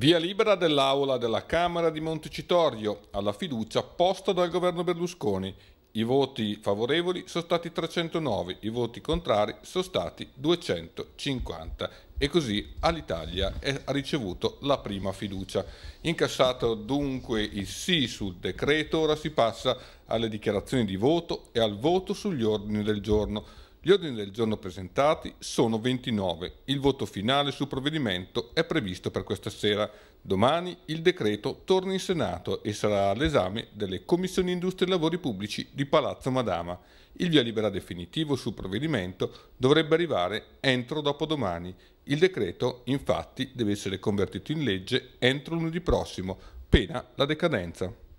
Via libera dell'Aula della Camera di Montecitorio alla fiducia posta dal governo Berlusconi. I voti favorevoli sono stati 309, i voti contrari sono stati 250 e così all'Italia ha ricevuto la prima fiducia. Incassato dunque il sì sul decreto, ora si passa alle dichiarazioni di voto e al voto sugli ordini del giorno. Gli ordini del giorno presentati sono 29. Il voto finale sul provvedimento è previsto per questa sera. Domani il decreto torna in Senato e sarà all'esame delle Commissioni Industria e Lavori Pubblici di Palazzo Madama. Il via libera definitivo sul provvedimento dovrebbe arrivare entro dopodomani. Il decreto, infatti, deve essere convertito in legge entro lunedì prossimo, pena la decadenza.